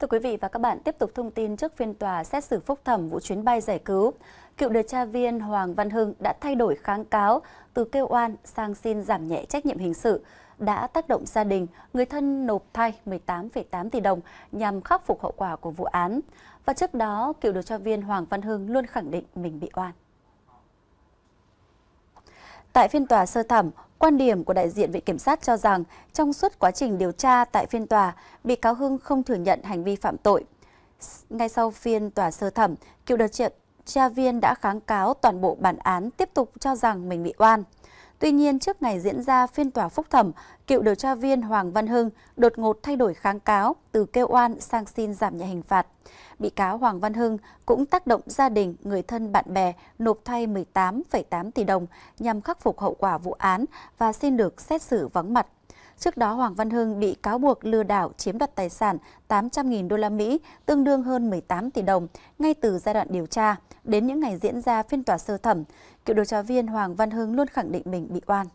Thưa quý vị và các bạn, tiếp tục thông tin trước phiên tòa xét xử phúc thẩm vụ chuyến bay giải cứu. Cựu điều tra viên Hoàng Văn Hưng đã thay đổi kháng cáo từ kêu oan sang xin giảm nhẹ trách nhiệm hình sự, đã tác động gia đình, người thân nộp thay 18,8 tỷ đồng nhằm khắc phục hậu quả của vụ án. Và trước đó, cựu điều tra viên Hoàng Văn Hưng luôn khẳng định mình bị oan. Tại phiên tòa sơ thẩm, quan điểm của đại diện Viện Kiểm sát cho rằng trong suốt quá trình điều tra tại phiên tòa, bị cáo Hưng không thừa nhận hành vi phạm tội. Ngay sau phiên tòa sơ thẩm, cựu đợt triệt tra viên đã kháng cáo toàn bộ bản án tiếp tục cho rằng mình bị oan. Tuy nhiên, trước ngày diễn ra phiên tòa phúc thẩm, cựu điều tra viên Hoàng Văn Hưng đột ngột thay đổi kháng cáo từ kêu oan sang xin giảm nhẹ hình phạt. Bị cáo Hoàng Văn Hưng cũng tác động gia đình, người thân, bạn bè nộp thay 18,8 tỷ đồng nhằm khắc phục hậu quả vụ án và xin được xét xử vắng mặt Trước đó, Hoàng Văn Hưng bị cáo buộc lừa đảo chiếm đoạt tài sản 800.000 đô la Mỹ, tương đương hơn 18 tỷ đồng, ngay từ giai đoạn điều tra đến những ngày diễn ra phiên tòa sơ thẩm. Cựu điều tra viên Hoàng Văn Hưng luôn khẳng định mình bị oan.